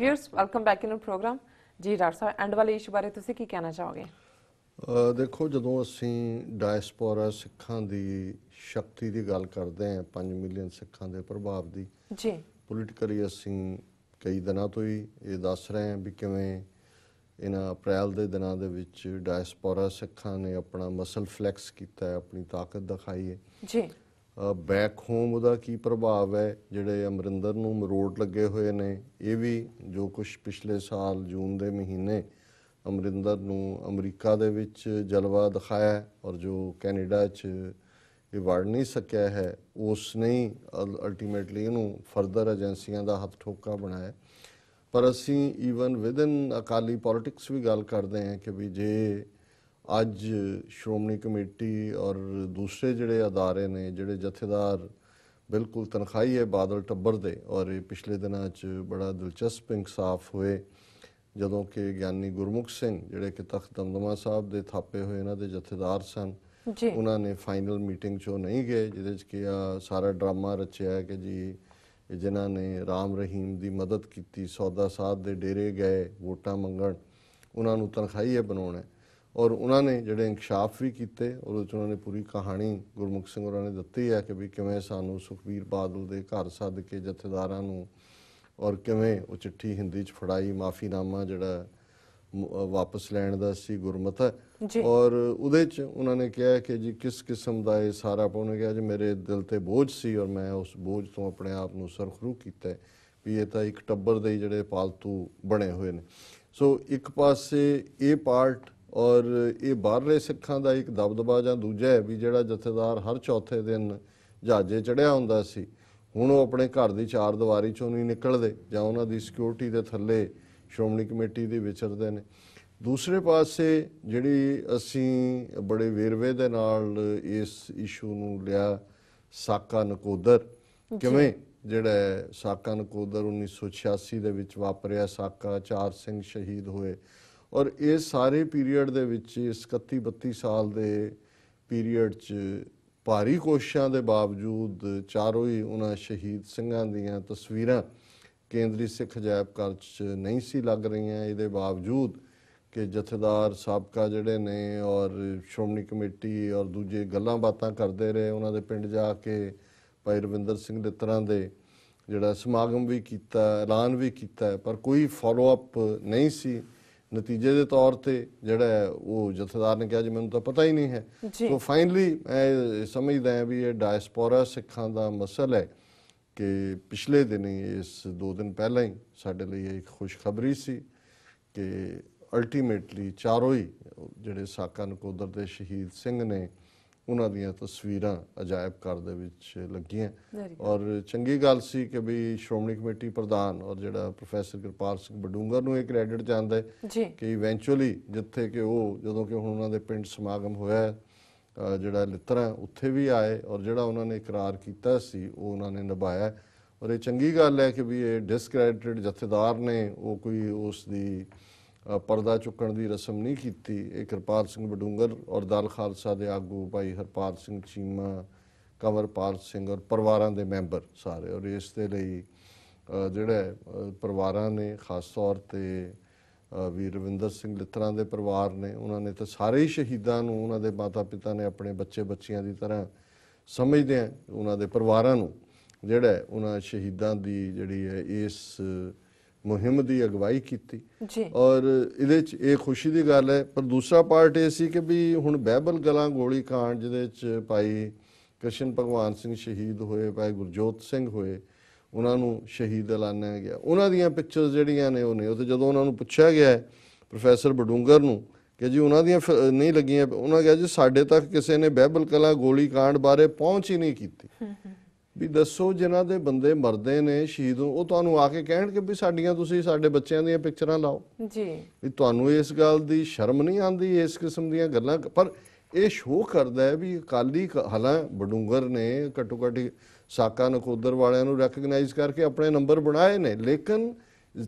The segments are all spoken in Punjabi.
ਵਿਅਰਸ ਵੈਲਕਮ ਬੈਕ ਇਨ ਪ੍ਰੋਗਰਾਮ ਜੀ ਡਾਕਟਰ ਸਾਹਿਬ ਐਂਡ ਵਾਲੇ ਇਸ਼ੂ ਬਾਰੇ ਤੁਸੀਂ ਕੀ ਕਹਿਣਾ ਚਾਹੋਗੇ ਦੇਖੋ ਜਦੋਂ ਅਸੀਂ ਡਾਇਸਪੋਰਾ ਸਿੱਖਾਂ ਦੀ ਸ਼ਕਤੀ ਦੀ ਗੱਲ ਕਰਦੇ ਹਾਂ 5 ਮਿਲੀਅਨ ਸਿੱਖਾਂ ਦੇ ਪ੍ਰਭਾਵ ਦੀ ਜੀ ਪੋਲੀਟਿਕਲੀ ਅਸੀਂ ਕਈ ਦਿਨਾਂ ਤੋਂ ਹੀ ਇਹ ਦੱਸ ਰਹੇ ਹਾਂ ਵੀ ਕਿਵੇਂ ਇਹਨਾਂ ਅਪ੍ਰੈਲ ਦੇ ਦਿਨਾਂ ਦੇ ਵਿੱਚ ਡਾਇਸਪੋਰਾ ਸਿੱਖਾਂ ਨੇ ਆਪਣਾ ਮਸਲ ਫਲੈਕਸ ਕੀਤਾ ਹੈ ਆਪਣੀ ਤਾਕਤ ਦਿਖਾਈ ਹੈ ਜੀ ਬੈਕ ਹੋਮ ਉਹਦਾ ਕੀ ਪ੍ਰਭਾਵ ਹੈ ਜਿਹੜੇ ਅਮਰਿੰਦਰ ਨੂੰ ਮਰੋੜ ਲੱਗੇ ਹੋਏ ਨੇ ਇਹ ਵੀ ਜੋ ਕੁਝ ਪਿਛਲੇ ਸਾਲ ਜੂਨ ਦੇ ਮਹੀਨੇ ਅਮਰਿੰਦਰ ਨੂੰ ਅਮਰੀਕਾ ਦੇ ਵਿੱਚ ਜਲਵਾ ਦਿਖਾਇਆ ਔਰ ਜੋ ਕੈਨੇਡਾ 'ਚ ਇਹ ਵੜ ਨਹੀਂ ਸਕਿਆ ਹੈ ਉਸ ਨੇ ਅਲਟੀਮੇਟਲੀ ਇਹਨੂੰ ਫਰਦਰ ਏਜੰਸੀਆਂ ਦਾ ਹੱਥ ਠੋਕਾ ਬਣਾਇਆ ਪਰ ਅਸੀਂ ਈਵਨ ਵਿਦਨ ਅਕਾਲੀ ਪੋਲਿਟਿਕਸ ਵੀ ਗੱਲ ਕਰਦੇ ਹਾਂ ਕਿ ਵੀ ਜੇ ਅੱਜ ਸ਼੍ਰੋਮਣੀ ਕਮੇਟੀ ਔਰ ਦੂਸਰੇ ਜਿਹੜੇ ਅਦਾਰੇ ਨੇ ਜਿਹੜੇ ਜਥੇਦਾਰ ਬਿਲਕੁਲ ਤਨਖਾਈ ਹੈ ਬਾਦਲ ਟੱਬਰ ਦੇ ਔਰ ਇਹ ਪਿਛਲੇ ਦਿਨਾਂ 'ਚ ਬੜਾ ਦਿਲਚਸਪ ਇਨਸਾਫ ਹੋਏ ਜਦੋਂ ਕਿ ਗਿਆਨੀ ਗੁਰਮੁਖ ਸਿੰਘ ਜਿਹੜੇ ਕਿ ਤਖਤ ਦਮਦਮਾ ਸਾਹਿਬ ਦੇ ਥਾਪੇ ਹੋਏ ਇਹਨਾਂ ਦੇ ਜਥੇਦਾਰ ਸਨ ਉਹਨਾਂ ਨੇ ਫਾਈਨਲ ਮੀਟਿੰਗ 'ਚੋਂ ਨਹੀਂ ਗਏ ਜਿਹਦੇ 'ਚ ਕਿ ਸਾਰਾ ਡਰਾਮਾ ਰਚਿਆ ਕਿ ਜੀ ਜਿਨ੍ਹਾਂ ਨੇ ਰਾਮ ਰਹੀਮ ਦੀ ਮਦਦ ਕੀਤੀ ਸੌਦਾ ਸਾਧ ਦੇ ਡੇਰੇ ਗਏ ਵੋਟਾਂ ਮੰਗਣ ਉਹਨਾਂ ਨੂੰ ਇਹ ਬਣਾਉਣਾ ਔਰ ਉਹਨਾਂ ਨੇ ਜਿਹੜੇ ਇਨਕਸ਼ਾਫ ਵੀ ਕੀਤੇ ਉਹਦੇ ਵਿੱਚ ਉਹਨਾਂ ਨੇ ਪੂਰੀ ਕਹਾਣੀ ਗੁਰਮੁਖ ਸਿੰਘ ਹੋਰਾਂ ਨੇ ਦਿੱਤੀ ਹੈ ਕਿ ਵੀ ਕਿਵੇਂ ਸਾਨੂੰ ਸੁਖਬੀਰ ਬਾਦਲ ਦੇ ਘਰ ਸੱਦ ਕੇ ਜਥੇਦਾਰਾਂ ਨੂੰ ਔਰ ਕਿਵੇਂ ਉਹ ਚਿੱਠੀ ਹਿੰਦੀ 'ਚ ਫੜਾਈ ਮਾਫੀਨਾਮਾ ਜਿਹੜਾ ਵਾਪਸ ਲੈਣ ਦਾ ਸੀ ਗੁਰਮਤ ਔਰ ਉਹਦੇ 'ਚ ਉਹਨਾਂ ਨੇ ਕਿਹਾ ਕਿ ਜੀ ਕਿਸ ਕਿਸਮ ਦਾ ਇਹ ਸਾਰਾ ਪੁੰਨ ਗਿਆ ਜੇ ਮੇਰੇ ਦਿਲ ਤੇ ਬੋਝ ਸੀ ਔਰ ਮੈਂ ਉਸ ਬੋਝ ਤੋਂ ਆਪਣੇ ਆਪ ਨੂੰ ਸਰਖਰੂ ਕੀਤਾ ਵੀ ਇਹ ਤਾਂ ਇੱਕ ਟੱਬਰ ਦੇ ਜਿਹੜੇ ਪਾਲਤੂ ਬਣੇ ਹੋਏ ਨੇ ਸੋ ਇੱਕ ਪਾਸੇ ਇਹ ਪਾਰਟ ਔਰ ਇਹ ਬਾਹਰਲੇ ਸਿੱਖਾਂ ਦਾ ਇੱਕ ਦਬਦਬਾ ਜਾਂ ਦੂਜਾ ਹੈ ਵੀ ਜਿਹੜਾ ਜਥੇਦਾਰ ਹਰ ਚੌਥੇ ਦਿਨ ਜਹਾਜ਼ੇ ਚੜਿਆ ਹੁੰਦਾ ਸੀ ਹੁਣ ਉਹ ਆਪਣੇ ਘਰ ਦੀ ਚਾਰ ਦੀਵਾਰੀ ਚੋਂ ਨਹੀਂ ਨਿਕਲਦੇ ਜਾਂ ਉਹਨਾਂ ਦੀ ਸਿਕਿਉਰਿਟੀ ਦੇ ਥੱਲੇ ਸ਼੍ਰੋਮਣੀ ਕਮੇਟੀ ਦੇ ਵਿਚਰਦੇ ਨੇ ਦੂਸਰੇ ਪਾਸੇ ਜਿਹੜੀ ਅਸੀਂ ਬੜੇ ਵੇਰਵੇ ਦੇ ਨਾਲ ਇਸ ਇਸ਼ੂ ਨੂੰ ਲਿਆ ਸਾਕਾ ਨਕੋਦਰ ਕਿਵੇਂ ਜਿਹੜਾ ਸਾਕਾ ਨਕੋਦਰ 1986 ਦੇ ਵਿੱਚ ਵਾਪਰਿਆ ਸਾਕਾ ਚਾਰ ਸਿੰਘ ਸ਼ਹੀਦ ਹੋਏ ਔਰ ਇਹ ਸਾਰੇ ਪੀਰੀਅਡ ਦੇ ਵਿੱਚ ਇਸ 31 32 ਸਾਲ ਦੇ ਪੀਰੀਅਡ 'ਚ ਭਾਰੀ ਕੋਸ਼ਿਸ਼ਾਂ ਦੇ ਬਾਵਜੂਦ ਚਾਰੋਂ ਹੀ ਉਹਨਾਂ ਸ਼ਹੀਦ ਸਿੰਘਾਂ ਦੀਆਂ ਤਸਵੀਰਾਂ ਕੇਂਦਰੀ ਸਿੱਖ ਜਾਇਬ ਘਰ 'ਚ ਨਹੀਂ ਸੀ ਲੱਗ ਰਹੀਆਂ ਇਹਦੇ ਬਾਵਜੂਦ ਕਿ ਜਥੇਦਾਰ ਸਾਬਕਾ ਜਿਹੜੇ ਨੇ ਔਰ ਸ਼੍ਰੋਮਣੀ ਕਮੇਟੀ ਔਰ ਦੂਜੇ ਗੱਲਾਂ ਬਾਤਾਂ ਕਰਦੇ ਰਹੇ ਉਹਨਾਂ ਦੇ ਪਿੰਡ ਜਾ ਕੇ ਭਾਈ ਰਵਿੰਦਰ ਸਿੰਘ ਦੇ ਤਰ੍ਹਾਂ ਦੇ ਜਿਹੜਾ ਸਮਾਗਮ ਵੀ ਕੀਤਾ ਐਲਾਨ ਵੀ ਕੀਤਾ ਪਰ ਕੋਈ ਫਾਲੋ ਅਪ ਨਹੀਂ ਸੀ ਨਤੀਜੇ ਦੇ ਤੌਰ ਤੇ ਜਿਹੜਾ ਉਹ ਜਥੇਦਾਰ ਨੇ ਕਿਹਾ ਜੀ ਮੈਨੂੰ ਤਾਂ ਪਤਾ ਹੀ ਨਹੀਂ ਹੈ ਸੋ ਫਾਈਨਲੀ ਮੈਂ ਸਮਝਦਾ ਹਾਂ ਵੀ ਇਹ ਡਾਇਸਪੋਰਾ ਸਿੱਖਾਂ ਦਾ ਮਸਲਾ ਹੈ ਕਿ ਪਿਛਲੇ ਦਿਨੀ ਇਸ 2 ਦਿਨ ਪਹਿਲਾਂ ਹੀ ਸਾਡੇ ਲਈ ਇੱਕ ਖੁਸ਼ਖਬਰੀ ਸੀ ਕਿ ਅਲਟੀਮੇਟਲੀ ਚਾਰੋਂ ਹੀ ਜਿਹੜੇ ਸਾਕਾ ਨਕੋਦਰ ਦੇ ਸ਼ਹੀਦ ਸਿੰਘ ਨੇ ਉਹਨਾਂ ਦੀਆਂ ਤਸਵੀਰਾਂ ਅਜਾਇਬ ਘਰ ਦੇ ਵਿੱਚ ਲੱਗੀਆਂ ਔਰ ਚੰਗੀ ਗੱਲ ਸੀ ਕਿ ਵੀ ਸ਼੍ਰੋਮਣੀ ਕਮੇਟੀ ਪ੍ਰਧਾਨ ਔਰ ਜਿਹੜਾ ਪ੍ਰੋਫੈਸਰ ਕਿਰਪਾਲ ਸਿੰਘ ਬਡੂੰਗਰ ਨੂੰ ਇਹ ਕ੍ਰੈਡਿਟ ਜਾਂਦਾ ਹੈ ਕਿ ਇਵੈਂਚੁਅਲੀ ਜਿੱਥੇ ਕਿ ਉਹ ਜਦੋਂ ਕਿ ਹੁਣ ਉਹਨਾਂ ਦੇ ਪਿੰਡ ਸਮਾਗਮ ਹੋਇਆ ਜਿਹੜਾ ਲਿੱਤਰਾ ਉੱਥੇ ਵੀ ਆਏ ਔਰ ਜਿਹੜਾ ਉਹਨਾਂ ਨੇ ਇਕਰਾਰ ਕੀਤਾ ਸੀ ਉਹ ਉਹਨਾਂ ਨੇ ਨਿਭਾਇਆ ਔਰ ਇਹ ਚੰਗੀ ਗੱਲ ਹੈ ਕਿ ਵੀ ਇਹ ਡਿਸਕ੍ਰੈਡਿਟਡ ਜਥੇਦਾਰ ਨੇ ਉਹ ਕੋਈ ਉਸ ਦੀ ਪਰਦਾ ਚੁੱਕਣ ਦੀ ਰਸਮ ਨਹੀਂ ਕੀਤੀ ਇਹ ਕਿਰਪਾਲ ਸਿੰਘ ਬਡੂੰਗਰ ਔਰ ਦਲ ਖਾਲਸਾ ਦੇ ਆਗੂ ਭਾਈ ਹਰਪਾਲ ਸਿੰਘ ਚੀਮਾ ਕਵਰਪਾਲ ਸਿੰਘ ਔਰ ਪਰਿਵਾਰਾਂ ਦੇ ਮੈਂਬਰ ਸਾਰੇ ਔਰ ਇਸ ਦੇ ਲਈ ਜਿਹੜਾ ਪਰਿਵਾਰਾਂ ਨੇ ਖਾਸ ਤੌਰ ਤੇ ਵੀ ਰਵਿੰਦਰ ਸਿੰਘ ਲਿੱਤਰਾ ਦੇ ਪਰਿਵਾਰ ਨੇ ਉਹਨਾਂ ਨੇ ਤਾਂ ਸਾਰੇ ਹੀ ਸ਼ਹੀਦਾਂ ਨੂੰ ਉਹਨਾਂ ਦੇ ਮਾਤਾ-ਪਿਤਾ ਨੇ ਆਪਣੇ ਬੱਚੇ-ਬੱਚੀਆਂ ਦੀ ਤਰ੍ਹਾਂ ਸਮਝਦੇ ਆ ਉਹਨਾਂ ਦੇ ਪਰਿਵਾਰਾਂ ਨੂੰ ਜਿਹੜਾ ਉਹਨਾਂ ਸ਼ਹੀਦਾਂ ਦੀ ਜਿਹੜੀ ਹੈ ਇਸ ਮੁਹਿੰਮ ਦੀ ਅਗਵਾਈ ਕੀਤੀ ਜੀ ਔਰ ਇਹਦੇ ਚ ਇਹ ਖੁਸ਼ੀ ਦੀ ਗੱਲ ਹੈ ਪਰ ਦੂਸਰਾ ਪਾਰਟ ਇਹ ਸੀ ਕਿ ਵੀ ਹੁਣ ਬਹਿਬਲ ਗਲਾਂ ਗੋਲੀ ਕਾਂਡ ਜਿਹਦੇ ਚ ਪਾਈ ਕ੍ਰਿਸ਼ਨ ਭਗਵਾਨ ਸਿੰਘ ਸ਼ਹੀਦ ਹੋਏ ਪਾਈ ਗੁਰਜੋਤ ਸਿੰਘ ਹੋਏ ਉਹਨਾਂ ਨੂੰ ਸ਼ਹੀਦ ਐਲਾਨਿਆ ਗਿਆ ਉਹਨਾਂ ਦੀਆਂ ਪਿਕਚਰਸ ਜਿਹੜੀਆਂ ਨੇ ਉਹ ਨੇ ਉਹ ਤੇ ਜਦੋਂ ਉਹਨਾਂ ਨੂੰ ਪੁੱਛਿਆ ਗਿਆ ਪ੍ਰੋਫੈਸਰ ਬਡੂੰਗਰ ਨੂੰ ਕਿ ਜੀ ਉਹਨਾਂ ਦੀਆਂ ਨਹੀਂ ਲੱਗੀਆਂ ਉਹਨਾਂ ਕਿਹਾ ਜੀ ਸਾਡੇ ਤੱਕ ਕਿਸੇ ਨੇ ਬਹਿਬਲ ਕਲਾ ਗੋਲੀ ਕਾਂਡ ਬਾਰੇ ਪਹੁੰਚ ਹੀ ਨਹੀਂ ਕੀਤੀ ਵੀ ਦੱਸੋ ਜਿਨ੍ਹਾਂ ਦੇ ਬੰਦੇ ਮਰਦੇ ਨੇ ਸ਼ਹੀਦ ਉਹ ਤੁਹਾਨੂੰ ਆ ਕੇ ਕਹਿਣਗੇ ਵੀ ਸਾਡੀਆਂ ਤੁਸੀਂ ਸਾਡੇ ਬੱਚਿਆਂ ਦੀਆਂ ਪਿਕਚਰਾਂ ਲਾਓ ਜੀ ਵੀ ਤੁਹਾਨੂੰ ਇਸ ਗੱਲ ਦੀ ਸ਼ਰਮ ਨਹੀਂ ਆਂਦੀ ਇਸ ਕਿਸਮ ਦੀਆਂ ਗੱਲਾਂ ਪਰ ਇਹ ਸ਼ੋਅ ਕਰਦਾ ਹੈ ਵੀ ਅਕਾਲੀ ਹਾਲਾਂ ਬਡੂੰਗਰ ਨੇ ਘਟੂ ਘਟੀ ਸਾਕਾ ਨਕੋਦਰ ਵਾਲਿਆਂ ਨੂੰ ਰੈਕਗਨਾਈਜ਼ ਕਰਕੇ ਆਪਣੇ ਨੰਬਰ ਬਣਾਏ ਨੇ ਲੇਕਿਨ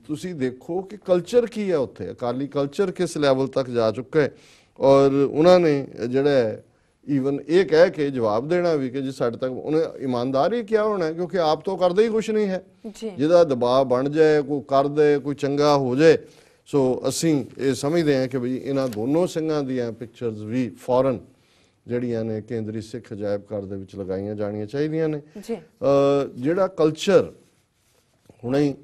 ਤੁਸੀਂ ਦੇਖੋ ਕਿ ਕਲਚਰ ਕੀ ਹੈ ਉੱਥੇ ਅਕਾਲੀ ਕਲਚਰ ਕਿਸ ਲੈਵਲ ਤੱਕ ਜਾ ਚੁੱਕਾ ਹੈ ਔਰ ਉਹਨਾਂ ਨੇ ਜਿਹੜਾ ਈਵਨ ਇਹ ਕਹਿ ਕੇ ਜਵਾਬ ਦੇਣਾ ਵੀ ਕਿ ਜੀ ਸਾਡੇ ਤੱਕ ਉਹਨੇ ਇਮਾਨਦਾਰ ਹੀ ਕਿਹਾ ਹੋਣਾ ਕਿਉਂਕਿ ਆਪ ਤੋਂ ਕਰਦਾ ਹੀ ਕੁਝ ਨਹੀਂ ਹੈ ਜਿਹਦਾ ਦਬਾਅ ਬਣ ਜਾਏ ਕੋਈ ਕਰ ਦੇ ਕੋਈ ਚੰਗਾ ਹੋ ਜਾਏ ਸੋ ਅਸੀਂ ਇਹ ਸਮਝਦੇ ਹਾਂ ਕਿ ਵੀ ਇਹਨਾਂ ਦੋਨੋਂ ਸਿੰਘਾਂ ਦੀਆਂ ਪਿਕਚਰਸ ਵੀ ਫੌਰਨ ਜਿਹੜੀਆਂ ਨੇ ਕੇਂਦਰੀ ਸਿੱਖ ਅਜਾਇਬ ਘਰ ਦੇ ਵਿੱਚ ਲਗਾਈਆਂ ਜਾਣੀਆਂ ਚਾਹੀਦੀਆਂ ਨੇ ਜੀ ਜਿਹੜਾ ਕਲਚਰ ਹੁਣੇ ਹੀ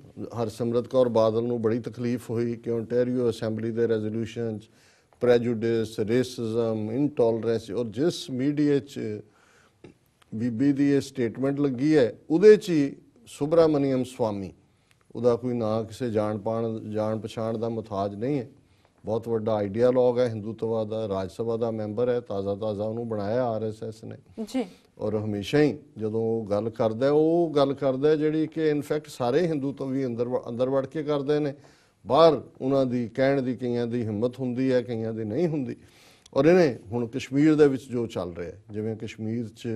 ਹਰਸਿਮਰਤ ਕੌਰ ਬਾਦਲ ਨੂੰ ਬੜੀ ਤਕਲੀਫ ਹੋਈ ਕਿ ਓਨਟਾਰੀਓ ਅਸੈਂਬਲੀ ਦੇ ਰੈਜ਼ੋਲੂਸ਼ਨਸ ਪ੍ਰੈਜੂਡਿਸ ਰੇਸਿਜ਼ਮ ਇਨਟੋਲਰੈਂਸ ਔਰ ਜਿਸ ਮੀਡੀਆ 'ਚ ਬੀਬੀ ਦੀ ਇਹ ਸਟੇਟਮੈਂਟ ਲੱਗੀ ਹੈ ਉਹਦੇ 'ਚ ਹੀ ਸੁਬਰਾਮਨੀਅਮ ਸਵਾਮੀ ਉਹਦਾ ਕੋਈ ਨਾਂ ਕਿਸੇ ਜਾਣ ਪਾਣ ਜਾਣ ਪਛਾਣ ਦਾ ਮੁਤਾਜ ਨਹੀਂ ਹੈ ਬਹੁਤ ਵੱਡਾ ਆਈਡੀਆਲੋਗ ਹੈ ਹਿੰਦੂਤਵਾ ਦਾ ਰਾਜ ਸਭਾ ਦਾ ਮੈਂਬਰ ਹੈ ਤਾਜ਼ਾ ਤਾਜ਼ਾ ਉਹਨੂੰ ਬਣਾਇਆ ਆਰਐਸਐਸ ਨੇ ਜੀ ਔਰ ਹਮੇਸ਼ਾ ਹੀ ਜਦੋਂ ਉਹ ਗੱਲ ਕਰਦਾ ਉਹ ਗੱਲ ਕਰਦਾ ਜਿਹੜੀ ਕਿ ਇਨਫੈਕਟ ਸਾਰੇ ਹਿੰਦੂਤਵੀ ਅੰਦਰ ਅੰਦਰ ਵੜ ਕੇ ਕਰਦੇ ਨੇ ਬਾਹਰ ਉਹਨਾਂ ਦੀ ਕਹਿਣ ਦੀ ਕਈਆਂ ਦੀ ਹਿੰਮਤ ਹੁੰਦੀ ਹੈ ਕਈਆਂ ਦੀ ਨਹੀਂ ਹੁੰਦੀ ਔਰ ਇਹਨੇ ਹੁਣ ਕਸ਼ਮੀਰ ਦੇ ਵਿੱਚ ਜੋ ਚੱਲ ਰਿਹਾ ਜਿਵੇਂ ਕਸ਼ਮੀਰ 'ਚ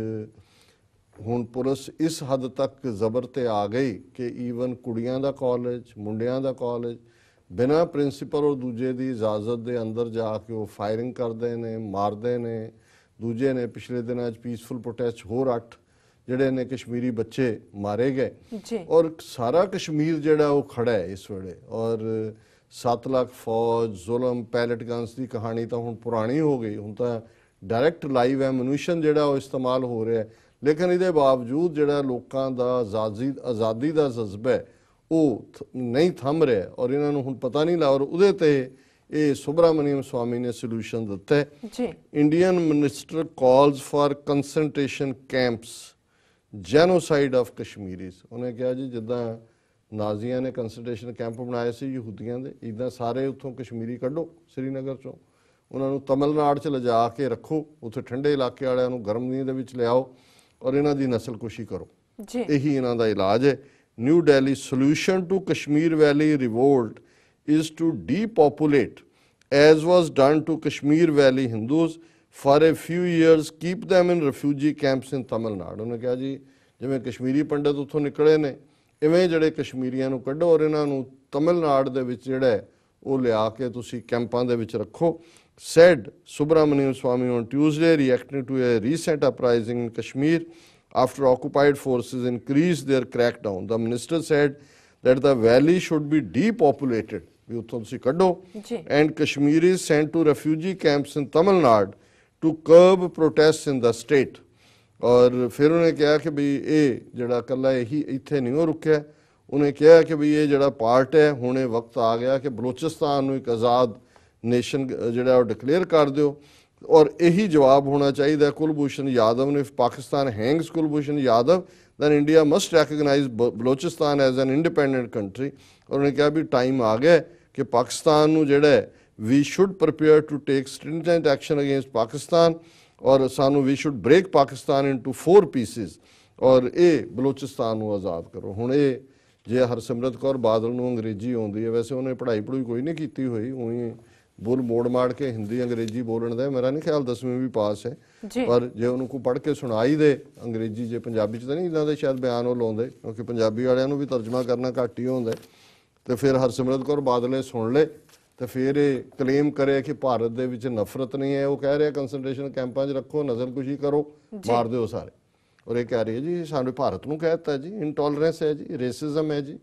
ਹੁਣ ਪੁਲਿਸ ਇਸ ਹੱਦ ਤੱਕ ਜ਼ਬਰ ਤੇ ਆ ਗਈ ਕਿ ਈਵਨ ਕੁੜੀਆਂ ਦਾ ਕਾਲਜ ਮੁੰਡਿਆਂ ਦਾ ਕਾਲਜ ਬਿਨਾ ਪ੍ਰਿੰਸੀਪਲ ਔਰ ਦੂਜੇ ਦੀ ਇਜਾਜ਼ਤ ਦੇ ਅੰਦਰ ਜਾ ਕੇ ਉਹ ਫਾਇਰਿੰਗ ਕਰਦੇ ਨੇ ਮਾਰਦੇ ਨੇ ਦੂਜੇ ਨੇ ਪਿਛਲੇ ਦਿਨਾਂ 'ਚ ਪੀਸਫੁਲ ਪ੍ਰੋਟੈਸਟ ਹੋਰ 8 ਜਿਹੜੇ ਨੇ ਕਸ਼ਮੀਰੀ ਬੱਚੇ ਮਾਰੇ ਗਏ ਔਰ ਸਾਰਾ ਕਸ਼ਮੀਰ ਜਿਹੜਾ ਉਹ ਖੜਾ ਹੈ ਇਸ ਵੇਲੇ ਔਰ 7 ਲੱਖ ਫੌਜ ਜ਼ੁਲਮ ਪੈਲਟ ਗਨਸ ਦੀ ਕਹਾਣੀ ਤਾਂ ਹੁਣ ਪੁਰਾਣੀ ਹੋ ਗਈ ਹੁਣ ਤਾਂ ਡਾਇਰੈਕਟ ਲਾਈਵ ਐਮੂਨੀਸ਼ਨ ਜਿਹੜਾ ਉਹ ਇਸਤੇਮਾਲ ਹੋ ਰਿਹਾ ਹੈ ਲੇਕਿਨ ਇਹਦੇ ਬਾਵਜੂਦ ਜਿਹੜਾ ਲੋਕਾਂ ਦਾ ਆਜ਼ਾਦੀ ਆਜ਼ਾਦੀ ਦਾ ਜਜ਼ਬਾ ਹੈ ਉਹ ਨਹੀਂ ਥੰਮ ਰਿਹਾ ਔਰ ਇਹਨਾਂ ਨੂੰ ਹੁਣ ਪਤਾ ਨਹੀਂ ਲਾ ਔਰ ਉਹਦੇ ਤੇ ਇਹ ਸੁਬਰਾਮਨੀਅਮ ਸਵਾਮੀ ਨੇ ਸੋਲੂਸ਼ਨ ਦਿੱਤਾ ਜੀ Indian minister calls for concentration camps genocide of Kashmiris ਉਹਨੇ ਕਿਹਾ ਜੀ ਜਿੱਦਾਂ ਨਾਜ਼ੀਆਂ ਨੇ ਕਨਸੈਂਟ੍ਰੇਸ਼ਨ ਕੈਂਪ ਬਣਾਏ ਸੀ ਯਹੂਦੀਆਂ ਦੇ ਇਦਾਂ ਸਾਰੇ ਉੱਥੋਂ ਕਸ਼ਮੀਰੀ ਕੱਢੋ ਸ੍ਰੀਨਗਰ ਚੋਂ ਉਹਨਾਂ ਨੂੰ ਤਮਿਲਨਾਡ ਚ ਲਿਜਾ ਕੇ ਰੱਖੋ ਉੱਥੇ ਠੰਡੇ ਇਲਾਕੇ ਵਾਲਿਆਂ ਨੂੰ ਗਰਮ ਨੀਂਦ ਦੇ ਵਿੱਚ ਲਿਆਓ ਔਰ ਇਹਨਾਂ ਦੀ ਨਸਲਕੁਸ਼ੀ ਕਰੋ ਜੀ ਇਹੀ ਇਹਨਾਂ ਦਾ ਇਲਾਜ ਹੈ New Delhi solution to Kashmir valley revolt is to depopulate as was done to Kashmir valley Hindus for a few years keep them in refugee camps in Tamil Nadu ਉਹਨੇ ਕਿਹਾ ਜੀ ਜਿਵੇਂ ਕਸ਼ਮੀਰੀ ਪੰਡਤ ਉੱਥੋਂ ਨਿਕਲੇ ਨੇ ਇਵੇਂ ਜਿਹੜੇ ਕਸ਼ਮੀਰੀਆਂ ਨੂੰ ਕੱਢੋ ਔਰ ਇਹਨਾਂ ਨੂੰ ਤਮਿਲਨਾਡੂ ਦੇ ਵਿੱਚ ਜਿਹੜਾ ਉਹ ਲਿਆ ਕੇ ਤੁਸੀਂ ਕੈਂਪਾਂ ਦੇ ਵਿੱਚ ਰੱਖੋ said Subramanian Swamy on Tuesday reacting to a recent uprising in Kashmir after occupied forces increase their crackdown the minister said that the valley should be depopulated ਵੀ ਉੱਥੋਂ ਤੁਸੀਂ ਕੱਢੋ and Kashmiri sent to refugee camps in Tamil Nadu to curb protest in the state ਔਰ ਫਿਰ ਉਹਨੇ ਕਿਹਾ ਕਿ ਵੀ ਇਹ ਜਿਹੜਾ ਕੱਲਾ ਇਹੀ ਇੱਥੇ ਨਹੀਂ ਉਹ ਰੁਕਿਆ ਉਹਨੇ ਕਿਹਾ ਕਿ ਵੀ ਇਹ ਜਿਹੜਾ ਪਾਰਟ ਹੈ ਹੁਣੇ ਵਕਤ ਆ ਗਿਆ ਕਿ ਬਲੋਚਿਸਤਾਨ ਨੂੰ ਇੱਕ ਆਜ਼ਾਦ ਨੇਸ਼ਨ ਜਿਹੜਾ ਉਹ ਡਿਕਲੇਅਰ ਕਰ ਦਿਓ ਔਰ ਇਹੀ ਜਵਾਬ ਹੋਣਾ ਚਾਹੀਦਾ ਕੁਲਭੂਸ਼ਨ ਯਾਦਵ ਨੇ Pakistan hangs Kulbhushan Yadav then India must recognise Balochistan as an independent country ਔਰ ਉਹਨੇ ਕਿਹਾ ਵੀ ਟਾਈਮ ਆ ਗਿਆ ਕਿ ਪਾਕਿਸਤਾਨ ਨੂੰ ਜਿਹੜਾ we should prepare to take stringent action against Pakistan ਔਰ ਸਾਨੂੰ ਵੀ should break Pakistan into 4 pieces ਔਰ ਇਹ ਬਲੋਚਿਸਤਾਨ ਨੂੰ ਆਜ਼ਾਦ ਕਰੋ ਹੁਣ ਇਹ ਜੇ ਹਰਸਿਮਰਤ ਕੌਰ ਬਾਦਲ ਨੂੰ ਅੰਗਰੇਜ਼ੀ ਆਉਂਦੀ ਹੈ ਵੈਸੇ ਉਹਨੇ ਪੜ੍ਹਾਈ ਪੜੂਈ ਕੋਈ ਨਹੀਂ ਕੀਤੀ ਹੋਈ ਉਹੀ ਬੋਲ ਮੋੜ ਮਾੜ ਕੇ ਹਿੰਦੀ ਅੰਗਰੇਜ਼ੀ ਬੋਲਣ ਦਾ ਮੇਰਾ ਨਹੀਂ ਖਿਆਲ 10ਵੀਂ ਵੀ ਪਾਸ ਹੈ ਪਰ ਜੇ ਉਹਨੂੰ ਕੋ ਪੜ੍ਹ ਕੇ ਸੁਣਾਈ ਦੇ ਅੰਗਰੇਜ਼ੀ ਜੇ ਪੰਜਾਬੀ ਚ ਤਾਂ ਨਹੀਂ ਇਦਾਂ ਦੇ ਸ਼ਾਇਦ ਬਿਆਨ ਉਹ ਲਾਉਂਦੇ ਕਿਉਂਕਿ ਪੰਜਾਬੀ ਵਾਲਿਆਂ ਨੂੰ ਵੀ ਤਰਜਮਾ ਕਰਨਾ ਘੱਟ ਹੀ ਹੁੰਦਾ ਤੇ ਫਿਰ ਹਰਸਿਮਰਤ ਕੌਰ ਬਾਦਲ ਨੇ ਸੁਣ ਲਏ ਤੇ ਫਿਰ ਇਹ ਕਲੇਮ ਕਰੇ ਕਿ ਭਾਰਤ ਦੇ ਵਿੱਚ ਨਫ਼ਰਤ ਨਹੀਂ ਹੈ ਉਹ ਕਹਿ ਰਿਹਾ ਕਨਸੈਂਟ੍ਰੇਸ਼ਨ ਕੈਂਪਾਂ 'ਚ ਰੱਖੋ ਨਜ਼ਰਕੁਸ਼ੀ ਕਰੋ ਮਾਰ ਦਿਓ ਸਾਰੇ ਔਰ ਇਹ ਕਹਿ ਰਹੀ ਜੀ ਸਾਡੇ ਭਾਰਤ ਨੂੰ ਕਹਿਤਾ ਜੀ ਇਨਟੋਲਰੈਂਸ ਹੈ ਜੀ ਰੇਸਿਜ਼ਮ ਹੈ ਜੀ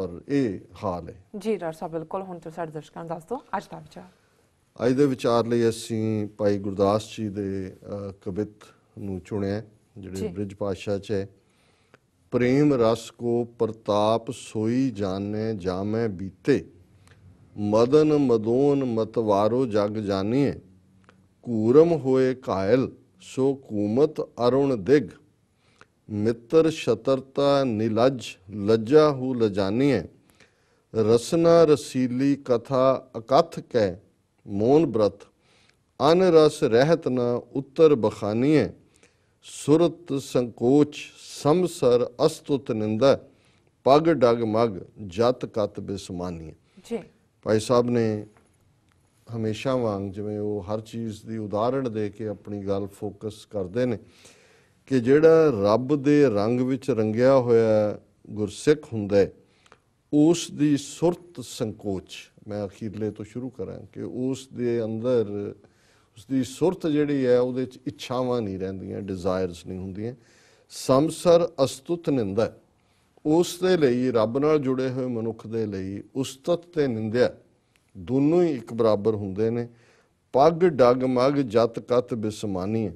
ਔਰ ਇਹ ਹਾਲ ਹੈ ਜੀ ਡਾਕਟਰ ਸਾਹਿਬ ਬਿਲਕੁਲ ਹੁਣ ਤੇ ਸਾਡੇ ਦਰਸ਼ਕਾਂ ਨੂੰ ਦੱਸ ਅੱਜ ਦਾ ਵਿਚਾਰ ਅੱਜ ਦੇ ਵਿਚਾਰ ਲਈ ਅਸੀਂ ਭਾਈ ਗੁਰਦਾਸ ਜੀ ਦੇ ਕਵਿਤ ਨੂੰ ਚੁਣਿਆ ਜਿਹੜੇ ਬ੍ਰਿਜ ਪਾਸ਼ਾ ਚ ਹੈ ਪ੍ਰੇਮ ਰਸ ਕੋ ਪ੍ਰਤਾਪ ਸੋਈ ਜਾਣੇ ਜਾਮੇ ਬੀਤੇ ਮਦਨ ਮਦੋਨ ਮਤਵਾਰੋ ਜਗ ਜਾਣੀਏ ਕੂਰਮ ਹੋਏ ਕਾਇਲ ਸੋ ਕੂਮਤ ਅਰੁਣ ਦਿਗ ਮਿੱਤਰ ਸ਼ਤਰਤਾ ਨਿਲਜ ਲੱਜਾ ਹੂ ਲਜਾਨੀਏ ਰਸਨਾ ਰਸੀਲੀ ਕਥਾ ਅਕਥ ਕੈ ਮੋਨ ਬ੍ਰਤ ਅਨ ਰਸ ਰਹਿਤ ਨ ਉੱਤਰ ਬਖਾਨੀਏ ਸੁਰਤ ਸੰਕੋਚ ਸਮਸਰ ਅਸਤੁਤ ਨਿੰਦਾ ਪਗ ਡਗ ਮਗ ਜਤ ਕਤ ਬਿਸਮਾਨੀਏ ਜੀ ਭਾਈ ਸਾਹਿਬ ਨੇ ਹਮੇਸ਼ਾ ਵਾਂਗ ਜਿਵੇਂ ਉਹ ਹਰ ਚੀਜ਼ ਦੀ ਉਦਾਹਰਣ ਦੇ ਕੇ ਆਪਣੀ ਗੱਲ ਫੋਕਸ ਕਰਦੇ ਨੇ ਕਿ ਜਿਹੜਾ ਰੱਬ ਦੇ ਰੰਗ ਵਿੱਚ ਰੰਗਿਆ ਹੋਇਆ ਗੁਰਸਿੱਖ ਹੁੰਦਾ ਹੈ ਉਸ ਦੀ ਸੁਰਤ ਸੰਕੋਚ ਮੈਂ ਅਖੀਰਲੇ ਤੋਂ ਸ਼ੁਰੂ ਕਰਾਂ ਕਿ ਉਸ ਦੇ ਅੰਦਰ ਉਸ ਦੀ ਸੁਰਤ ਜਿਹੜੀ ਹੈ ਉਹਦੇ ਵਿੱਚ ਇੱਛਾਵਾਂ ਨਹੀਂ ਰਹਿੰਦੀਆਂ ਡਿਜ਼ਾਇਰਸ ਨਹੀਂ ਹੁੰਦੀਆਂ ਸੰਸਰ ਅਸਤੁਤ ਨਿੰਦਾ ਉਸ ਦੇ ਲਈ ਰੱਬ ਨਾਲ ਜੁੜੇ ਹੋਏ ਮਨੁੱਖ ਦੇ ਲਈ ਉਸਤਤ ਤੇ ਨਿੰਦਿਆ ਦੋਨੋਂ ਹੀ ਇੱਕ ਬਰਾਬਰ ਹੁੰਦੇ ਨੇ ਪੱਗ ਡਗ ਮਗ ਜਤ ਕਤ ਬਿਸਮਾਨੀ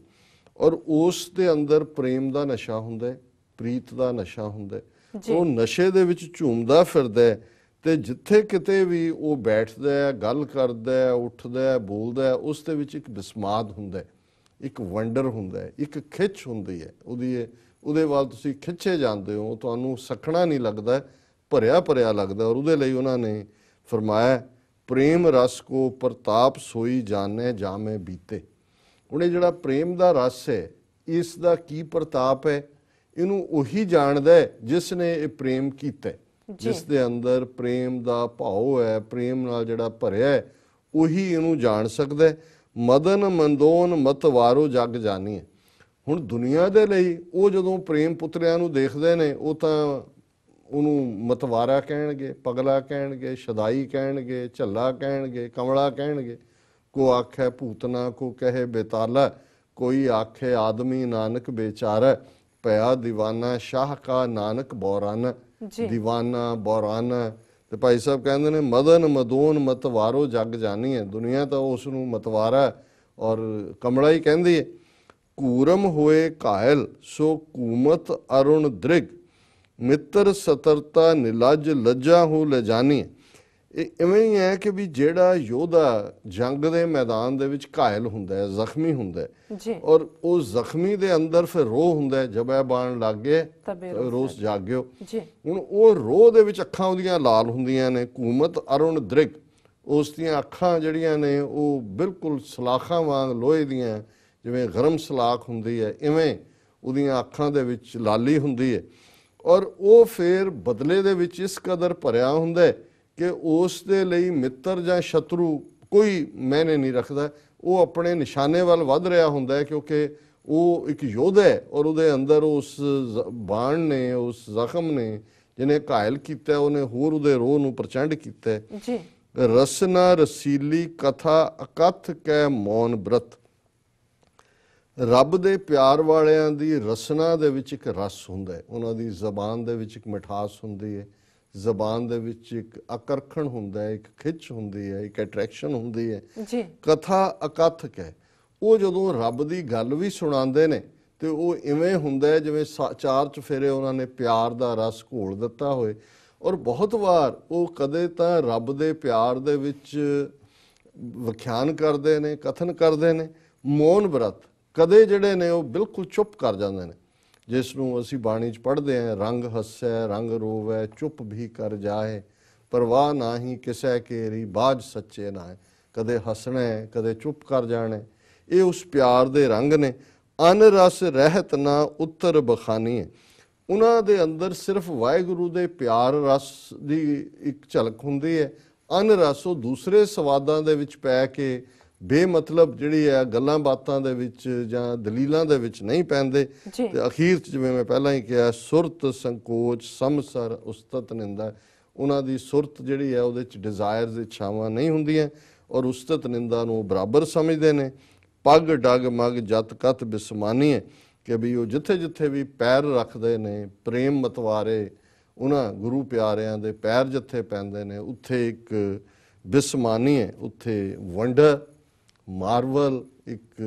ਔਰ ਉਸ ਦੇ ਅੰਦਰ ਪ੍ਰੇਮ ਦਾ ਨਸ਼ਾ ਹੁੰਦਾ ਪ੍ਰੀਤ ਦਾ ਨਸ਼ਾ ਹੁੰਦਾ ਉਹ ਨਸ਼ੇ ਦੇ ਵਿੱਚ ਝੂਮਦਾ ਫਿਰਦਾ ਤੇ ਜਿੱਥੇ ਕਿਤੇ ਵੀ ਉਹ ਬੈਠਦਾ ਹੈ ਗੱਲ ਕਰਦਾ ਹੈ ਉੱਠਦਾ ਹੈ ਬੋਲਦਾ ਹੈ ਉਸ ਦੇ ਵਿੱਚ ਇੱਕ ਬਿਸਮਾਦ ਹੁੰਦਾ ਇੱਕ ਵੰਡਰ ਹੁੰਦਾ ਹੈ ਇੱਕ ਖਿੱਚ ਹੁੰਦੀ ਹੈ ਉਹਦੀ ਉਹਦੇ ਵੱਲ ਤੁਸੀਂ ਖਿੱਚੇ ਜਾਂਦੇ ਹੋ ਤੁਹਾਨੂੰ ਸਖਣਾ ਨਹੀਂ ਲੱਗਦਾ ਭਰਿਆ ਭਰਿਆ ਲੱਗਦਾ ਔਰ ਉਹਦੇ ਲਈ ਉਹਨਾਂ ਨੇ ਫਰਮਾਇਆ ਪ੍ਰੇਮ ਰਸ ਕੋ ਪ੍ਰਤਾਪ ਸੋਈ ਜਾਣੈ ਜਾਮੇ ਬੀਤੇ ਉਹਨੇ ਜਿਹੜਾ ਪ੍ਰੇਮ ਦਾ ਰਸ ਹੈ ਇਸ ਦਾ ਕੀ ਪ੍ਰਤਾਪ ਹੈ ਇਹਨੂੰ ਉਹੀ ਜਾਣਦਾ ਜਿਸ ਨੇ ਇਹ ਪ੍ਰੇਮ ਕੀਤਾ ਜਿਸ ਦੇ ਅੰਦਰ ਪ੍ਰੇਮ ਦਾ ਭਾਉ ਹੈ ਪ੍ਰੇਮ ਨਾਲ ਜਿਹੜਾ ਭਰਿਆ ਹੈ ਉਹੀ ਇਹਨੂੰ ਜਾਣ ਸਕਦਾ ਹੈ ਮਦਨ ਮੰਦੋਨ ਮਤਵਾਰੋ ਜਗ ਜਾਨੀ ਹੈ ਹੁਣ ਦੁਨੀਆ ਦੇ ਲਈ ਉਹ ਜਦੋਂ ਪ੍ਰੇਮ ਪੁੱਤਰਿਆਂ ਨੂੰ ਦੇਖਦੇ ਨੇ ਉਹ ਤਾਂ ਉਹਨੂੰ ਮਤਵਾਰਾ ਕਹਿਣਗੇ ਪਗਲਾ ਕਹਿਣਗੇ ਸ਼ਦਾਈ ਕਹਿਣਗੇ ਝੱਲਾ ਕਹਿਣਗੇ ਕਮਲਾ ਕਹਿਣਗੇ ਕੋ ਆਖੇ ਭੂਤਨਾ ਕੋ ਕਹੇ ਬੇਤਾਲਾ ਕੋਈ ਆਖੇ ਆਦਮੀ ਨਾਨਕ ਬੇਚਾਰਾ ਪਿਆ دیਵਾਨਾ ਸ਼ਾਹ ਕਾ ਨਾਨਕ ਬੌਰਾਨਾ دیਵਾਨਾ ਬੌਰਾਨਾ ਤੇ ਭਾਈ ਸਾਹਿਬ ਕਹਿੰਦੇ ਨੇ ਮਦਨ ਮਦੋਨ ਮਤਵਾਰੋ ਜਗ ਜਾਨੀ ਹੈ ਦੁਨੀਆ ਤਾਂ ਉਸ ਨੂੰ ਮਤਵਾਰਾ ਔਰ ਕਮਲਾ ਹੀ ਕਹਿੰਦੀ ਹੈ ਕੂਰਮ ਹੋਏ ਕਾਇਲ ਸੋ ਕੂਮਤ ਅਰੁਣ ਦ੍ਰਿਗ ਮਿੱਤਰ ਸਤਰਤਾ ਨਿਲਜ ਲੱਜਾ ਹੋ ਲਜਾਨੀ ਇਹ ਇਵੇਂ ਹੀ ਹੈ ਕਿ ਵੀ ਜਿਹੜਾ ਯੋਧਾ ਜੰਗ ਦੇ ਮੈਦਾਨ ਦੇ ਵਿੱਚ ਘਾਇਲ ਹੁੰਦਾ ਹੈ ਜ਼ਖਮੀ ਹੁੰਦਾ ਹੈ ਜੀ ਔਰ ਉਹ ਜ਼ਖਮੀ ਦੇ ਅੰਦਰ ਫਿਰ ਰੋਹ ਹੁੰਦਾ ਹੈ ਜਬੈ ਬਾਣ ਲੱਗੇ ਰੋਸ ਜਾਗਿਓ ਜੀ ਹੁਣ ਉਹ ਰੋਹ ਦੇ ਵਿੱਚ ਅੱਖਾਂ ਉਹਦੀਆਂ ਲਾਲ ਹੁੰਦੀਆਂ ਨੇ ਕੂਮਤ ਅਰੁਣ ਦ੍ਰਿਗ ਉਸ ਦੀਆਂ ਅੱਖਾਂ ਜਿਹੜੀਆਂ ਨੇ ਉਹ ਬਿਲਕੁਲ ਸਲਾਖਾਂ ਵਾਂਗ ਲੋਹੇ ਦੀਆਂ ਜਿਵੇਂ ਗਰਮ ਸਲਾਖ ਹੁੰਦੀ ਹੈ ਇਵੇਂ ਉਹਦੀਆਂ ਅੱਖਾਂ ਦੇ ਵਿੱਚ ਲਾਲੀ ਹੁੰਦੀ ਹੈ ਔਰ ਉਹ ਫੇਰ ਬਦਲੇ ਦੇ ਵਿੱਚ ਇਸ ਕਦਰ ਭਰਿਆ ਹੁੰਦਾ ਹੈ ਕਿ ਉਸ ਦੇ ਲਈ ਮਿੱਤਰ ਜਾਂ ਸ਼ਤਰੂ ਕੋਈ ਮੈਨੇ ਨਹੀਂ ਰੱਖਦਾ ਉਹ ਆਪਣੇ ਨਿਸ਼ਾਨੇ ਵੱਲ ਵੱਧ ਰਿਹਾ ਹੁੰਦਾ ਹੈ ਕਿਉਂਕਿ ਉਹ ਇੱਕ ਯੋਧਾ ਹੈ ਔਰ ਉਹਦੇ ਅੰਦਰ ਉਸ ਬਾਣ ਨੇ ਉਸ ਜ਼ਖਮ ਨੇ ਜਿਹਨੇ ਘਾਇਲ ਕੀਤਾ ਉਹਨੇ ਹੋਰ ਉਹਦੇ ਰੋਹ ਨੂੰ ਪ੍ਰਚੰਡ ਕੀਤਾ ਜੀ ਰਸਨਾ ਰਸੀਲੀ ਕਥਾ ਅਕਥ ਕੈ ਮੌਨ ਬ੍ਰਤ ਰੱਬ ਦੇ ਪਿਆਰ ਵਾਲਿਆਂ ਦੀ ਰਸਨਾ ਦੇ ਵਿੱਚ ਇੱਕ ਰਸ ਹੁੰਦਾ ਹੈ ਉਹਨਾਂ ਦੀ ਜ਼ਬਾਨ ਦੇ ਵਿੱਚ ਇੱਕ ਮਿਠਾਸ ਹੁੰਦੀ ਹੈ ਜ਼ਬਾਨ ਦੇ ਵਿੱਚ ਇੱਕ ਆਕਰਖਣ ਹੁੰਦਾ ਹੈ ਇੱਕ ਖਿੱਚ ਹੁੰਦੀ ਹੈ ਇੱਕ ਅਟਰੈਕਸ਼ਨ ਹੁੰਦੀ ਹੈ ਜੀ ਕਥਾ ਅਕਥਕ ਹੈ ਉਹ ਜਦੋਂ ਰੱਬ ਦੀ ਗੱਲ ਵੀ ਸੁਣਾਉਂਦੇ ਨੇ ਤੇ ਉਹ ਇਵੇਂ ਹੁੰਦਾ ਜਿਵੇਂ ਚਾਰ ਫੇਰੇ ਉਹਨਾਂ ਨੇ ਪਿਆਰ ਦਾ ਰਸ ਘੋਲ ਦਿੱਤਾ ਹੋਏ ਔਰ ਬਹੁਤ ਵਾਰ ਉਹ ਕਦੇ ਤਾਂ ਰੱਬ ਦੇ ਪਿਆਰ ਦੇ ਵਿੱਚ ਵਿਖਿਆਨ ਕਰਦੇ ਨੇ ਕਥਨ ਕਰਦੇ ਨੇ ਮੌਨ ਬਰਤ ਕਦੇ ਜਿਹੜੇ ਨੇ ਉਹ ਬਿਲਕੁਲ ਚੁੱਪ ਕਰ ਜਾਂਦੇ ਨੇ ਜਿਸ ਨੂੰ ਅਸੀਂ ਬਾਣੀ 'ਚ ਪੜ੍ਹਦੇ ਆਂ ਰੰਗ ਹੱਸੈ ਰੰਗ ਰੋਵੈ ਚੁੱਪ ਵੀ ਕਰ ਜਾਏ ਪਰਵਾਹ ਨਾਹੀ ਕਿਸੈ ਕੇਰੀ ਬਾਜ ਸੱਚੇ ਨਾਏ ਕਦੇ ਹੱਸਣਾ ਕਦੇ ਚੁੱਪ ਕਰ ਜਾਣਾ ਇਹ ਉਸ ਪਿਆਰ ਦੇ ਰੰਗ ਨੇ ਅਨ ਰਸ ਰਹਿਤ ਨਾ ਉਤਰ ਬਖਾਨੀ ਹੈ ਉਹਨਾਂ ਦੇ ਅੰਦਰ ਸਿਰਫ ਵਾਹਿਗੁਰੂ ਦੇ ਪਿਆਰ ਰਸ ਦੀ ਇੱਕ ਝਲਕ ਹੁੰਦੀ ਹੈ ਅਨ ਰਸ ਉਹ ਦੂਸਰੇ ਸਵਾਦਾਂ ਦੇ ਵਿੱਚ ਪੈ ਕੇ ਬੇਮਤਲਬ ਜਿਹੜੀ ਹੈ ਗੱਲਾਂ ਬਾਤਾਂ ਦੇ ਵਿੱਚ ਜਾਂ ਦਲੀਲਾਂ ਦੇ ਵਿੱਚ ਨਹੀਂ ਪੈਂਦੇ ਤੇ ਅਖੀਰ ਚ ਜਿਵੇਂ ਮੈਂ ਪਹਿਲਾਂ ਹੀ ਕਿਹਾ ਸੁਰਤ ਸੰਕੋਚ ਸਮਸਰ ਉਸਤਤ ਨਿੰਦਾ ਉਹਨਾਂ ਦੀ ਸੁਰਤ ਜਿਹੜੀ ਹੈ ਉਹਦੇ ਚ ਡਿਜ਼ਾਇਰਸ ਇੱਛਾਵਾਂ ਨਹੀਂ ਹੁੰਦੀਆਂ ਔਰ ਉਸਤਤ ਨਿੰਦਾ ਨੂੰ ਬਰਾਬਰ ਸਮਝਦੇ ਨੇ ਪੱਗ ਡਗ ਮਗ ਜਤ ਕਤ ਬਿਸਮਾਨੀ ਹੈ ਕਿ ਵੀ ਉਹ ਜਿੱਥੇ ਜਿੱਥੇ ਵੀ ਪੈਰ ਰੱਖਦੇ ਨੇ ਪ੍ਰੇਮ ਮਤਵਾਰੇ ਉਹਨਾਂ ਗੁਰੂ ਪਿਆਰਿਆਂ ਦੇ ਪੈਰ ਜਿੱਥੇ ਪੈਂਦੇ ਨੇ ਉੱਥੇ ਇੱਕ ਬਿਸਮਾਨੀ ਹੈ ਉੱਥੇ ਵੰਡਰ ਮਾਰਵਲ ਇੱਕ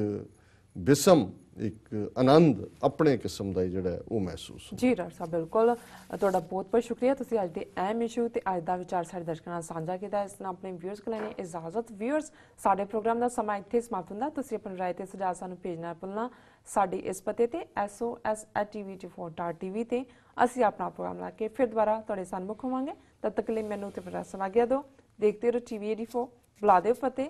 ਬਿਸਮ ਇੱਕ ਆਨੰਦ ਆਪਣੇ ਕਿਸਮ ਦਾ ਜਿਹੜਾ ਉਹ ਮਹਿਸੂਸ ਹੋ ਜੀ ਡਾਕਟਰ ਸਾਹਿਬ ਬਿਲਕੁਲ ਤੁਹਾਡਾ ਬਹੁਤ ਬਹੁਤ ਸ਼ੁਕਰੀਆ ਤੁਸੀਂ ਅੱਜ ਦੇ ਐਮ ਇਸ਼ੂ ਤੇ ਅੱਜ ਦਾ ਵਿਚਾਰ ਸਾਡੇ ਦਰਸ਼ਕਾਂ ਨਾਲ ਸਾਂਝਾ ਕੀਤਾ ਇਸ ਨਾਲ ਆਪਣੇ ਵਿਊਅਰਸ ਕੋਲ ਨੇ ਇਜਾਜ਼ਤ ਵਿਊਅਰਸ ਸਾਡੇ ਪ੍ਰੋਗਰਾਮ ਦਾ ਸਮਾਂ ਇੱਥੇ ਸਮਾਪਤ ਹੁੰਦਾ ਤੁਸੀਂ ਆਪਣੀ ਰਾਏ ਤੇ ਸੁਝਾਅ ਸਾਨੂੰ ਭੇਜਣਾ ਭੁੱਲਣਾ ਸਾਡੇ ਇਸ ਪਤੇ ਤੇ sos@tv24.tv ਤੇ ਅਸੀਂ ਆਪਣਾ ਪ੍ਰੋਗਰਾਮ ਲਾ ਕੇ ਫਿਰ ਦੁਬਾਰਾ ਤੁਹਾਡੇ ਸਾਹਮਣੇ ਹੋਵਾਂਗੇ ਤਦ ਤੱਕ ਲਈ ਮੈਨੂੰ ਤੇ ਪ੍ਰਸਾਦ ਸਮਾਗਿਆ ਦੋ ਦੇਖਦੇ ਰਹੋ tv84 ਬੁਲਾਦੇ ਦੇ ਫਤਿਹ